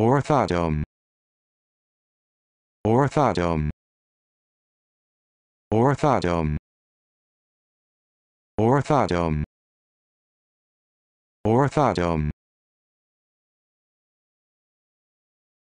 orthodome orthodome orthodome orthodome orthodome